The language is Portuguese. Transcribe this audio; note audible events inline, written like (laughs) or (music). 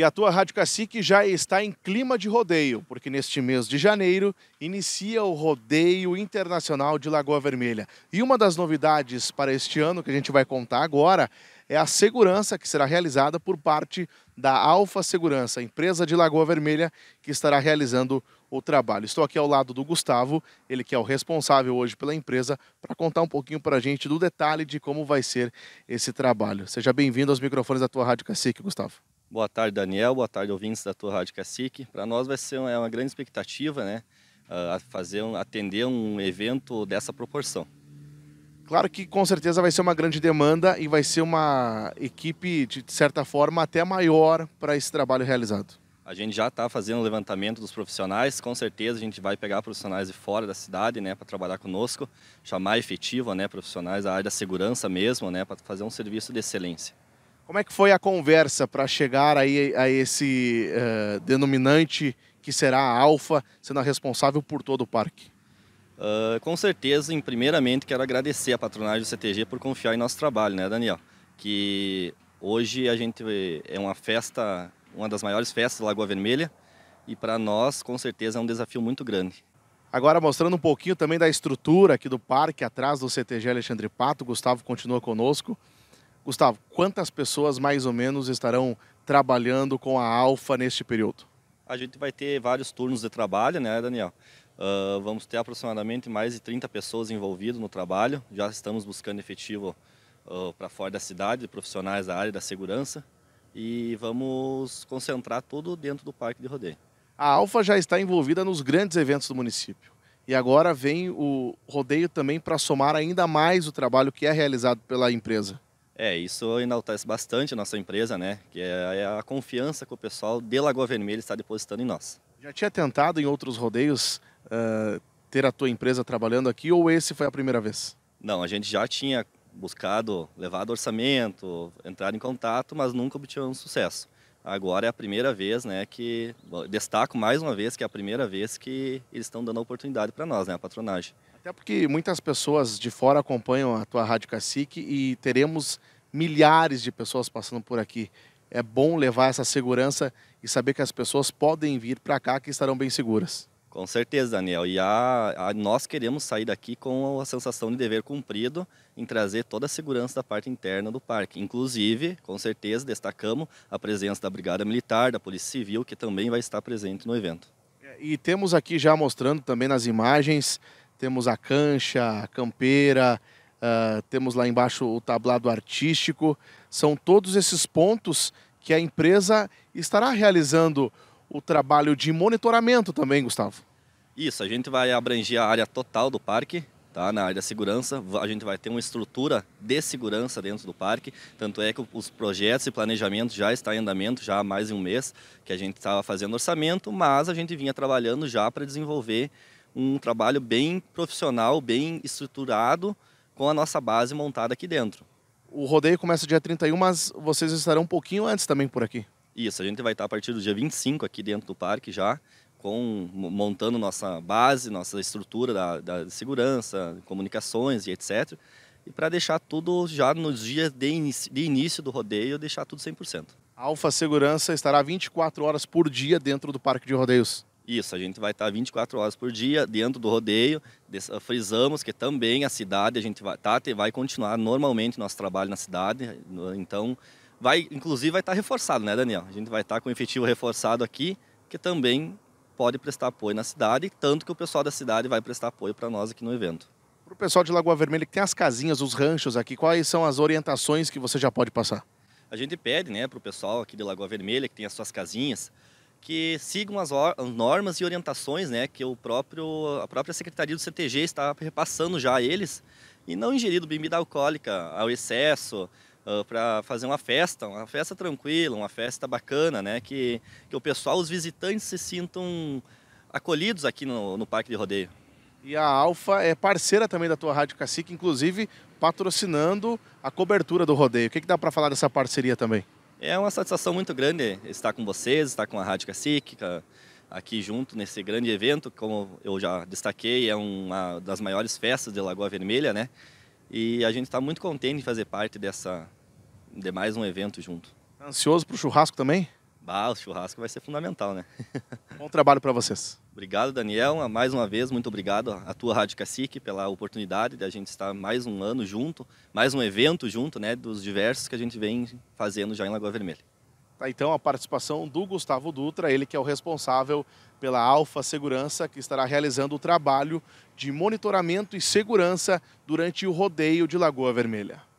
E a tua Rádio Cacique já está em clima de rodeio, porque neste mês de janeiro inicia o Rodeio Internacional de Lagoa Vermelha. E uma das novidades para este ano que a gente vai contar agora é a segurança que será realizada por parte da Alfa Segurança, empresa de Lagoa Vermelha, que estará realizando o trabalho. Estou aqui ao lado do Gustavo, ele que é o responsável hoje pela empresa, para contar um pouquinho para a gente do detalhe de como vai ser esse trabalho. Seja bem-vindo aos microfones da tua Rádio Cacique, Gustavo. Boa tarde, Daniel. Boa tarde, ouvintes da tua Rádio Cacique. Para nós vai ser uma, é uma grande expectativa, né? Uh, fazer um, atender um evento dessa proporção. Claro que com certeza vai ser uma grande demanda e vai ser uma equipe, de certa forma, até maior para esse trabalho realizado. A gente já está fazendo o levantamento dos profissionais, com certeza a gente vai pegar profissionais de fora da cidade né, para trabalhar conosco, chamar efetivo né, profissionais da área da segurança mesmo, né, para fazer um serviço de excelência. Como é que foi a conversa para chegar aí a esse uh, denominante que será a Alfa, sendo a responsável por todo o parque? Uh, com certeza, em primeiramente, quero agradecer a patronagem do CTG por confiar em nosso trabalho, né, Daniel? Que hoje a gente é uma festa, uma das maiores festas da Lagoa Vermelha, e para nós, com certeza, é um desafio muito grande. Agora, mostrando um pouquinho também da estrutura aqui do parque, atrás do CTG Alexandre Pato, Gustavo continua conosco. Gustavo, quantas pessoas mais ou menos estarão trabalhando com a Alfa neste período? A gente vai ter vários turnos de trabalho, né, Daniel? Uh, vamos ter aproximadamente mais de 30 pessoas envolvidas no trabalho. Já estamos buscando efetivo uh, ah, para fora da cidade, profissionais da área da segurança. E vamos concentrar tudo dentro do parque de rodeio. A Alfa já está envolvida nos grandes eventos do município. E agora vem o rodeio também para somar ainda mais o trabalho que é realizado pela empresa. É, isso enaltece bastante a nossa empresa, né? Que é, é a confiança que o pessoal de Lagoa Vermelha está depositando em nós. Já tinha tentado em outros rodeios uh, ter a tua empresa trabalhando aqui ou esse foi a primeira vez? Não, a gente já tinha buscado, levado orçamento, entrado em contato, mas nunca obtivemos sucesso. Agora é a primeira vez, né, que destaco mais uma vez que é a primeira vez que eles estão dando a oportunidade para nós, né, a patronagem. Até porque muitas pessoas de fora acompanham a tua Rádio Cacique e teremos milhares de pessoas passando por aqui. É bom levar essa segurança e saber que as pessoas podem vir para cá que estarão bem seguras. Com certeza, Daniel. E a, a, nós queremos sair daqui com a sensação de dever cumprido em trazer toda a segurança da parte interna do parque. Inclusive, com certeza, destacamos a presença da Brigada Militar, da Polícia Civil, que também vai estar presente no evento. É, e temos aqui já mostrando também nas imagens, temos a cancha, a campeira, Uh, temos lá embaixo o tablado artístico. São todos esses pontos que a empresa estará realizando o trabalho de monitoramento também, Gustavo. Isso, a gente vai abranger a área total do parque, tá? na área de segurança. A gente vai ter uma estrutura de segurança dentro do parque. Tanto é que os projetos e planejamento já está em andamento, já há mais de um mês que a gente estava fazendo orçamento, mas a gente vinha trabalhando já para desenvolver um trabalho bem profissional, bem estruturado, com a nossa base montada aqui dentro. O rodeio começa dia 31, mas vocês estarão um pouquinho antes também por aqui. Isso, a gente vai estar a partir do dia 25 aqui dentro do parque já, com montando nossa base, nossa estrutura da, da segurança, comunicações e etc. E para deixar tudo já nos dias de, de início do rodeio, deixar tudo 100%. Alfa Segurança estará 24 horas por dia dentro do Parque de Rodeios. Isso, a gente vai estar 24 horas por dia dentro do rodeio. Ah, frisamos que também a cidade, a gente vai, tá, vai continuar normalmente nosso trabalho na cidade. Então, vai, inclusive vai estar reforçado, né, Daniel? A gente vai estar com o efetivo reforçado aqui, que também pode prestar apoio na cidade, tanto que o pessoal da cidade vai prestar apoio para nós aqui no evento. Para o pessoal de Lagoa Vermelha que tem as casinhas, os ranchos aqui, quais são as orientações que você já pode passar? A gente pede né, para o pessoal aqui de Lagoa Vermelha que tem as suas casinhas, que sigam as normas e orientações né, que o próprio, a própria Secretaria do CTG está repassando já a eles e não ingerir bebida alcoólica ao excesso uh, ah, para fazer uma festa, uma festa tranquila, uma festa bacana, né, que, que o pessoal, os visitantes se sintam acolhidos aqui no, no Parque de Rodeio. E a Alfa é parceira também da tua Rádio Cacique, inclusive patrocinando a cobertura do rodeio. O que, que dá para falar dessa parceria também? É uma satisfação muito grande estar com vocês, estar com a Rádio Cacique, aqui junto nesse grande evento, como eu já destaquei, é uma das maiores festas de Lagoa Vermelha, né? E a gente está muito contente em fazer parte dessa, de mais um evento junto. Tá ansioso para o churrasco também? Bah, o churrasco vai ser fundamental, né? (laughs) Bom trabalho para vocês. Obrigado, Daniel. Mais uma vez, muito obrigado à tua Rádio Cacique pela oportunidade de a gente estar mais um ano junto, mais um evento junto, né, dos diversos que a gente vem fazendo já em Lagoa Vermelha. Tá, então, a participação do Gustavo Dutra, ele que é o responsável pela Alfa Segurança, que estará realizando o trabalho de monitoramento e segurança durante o rodeio de Lagoa Vermelha.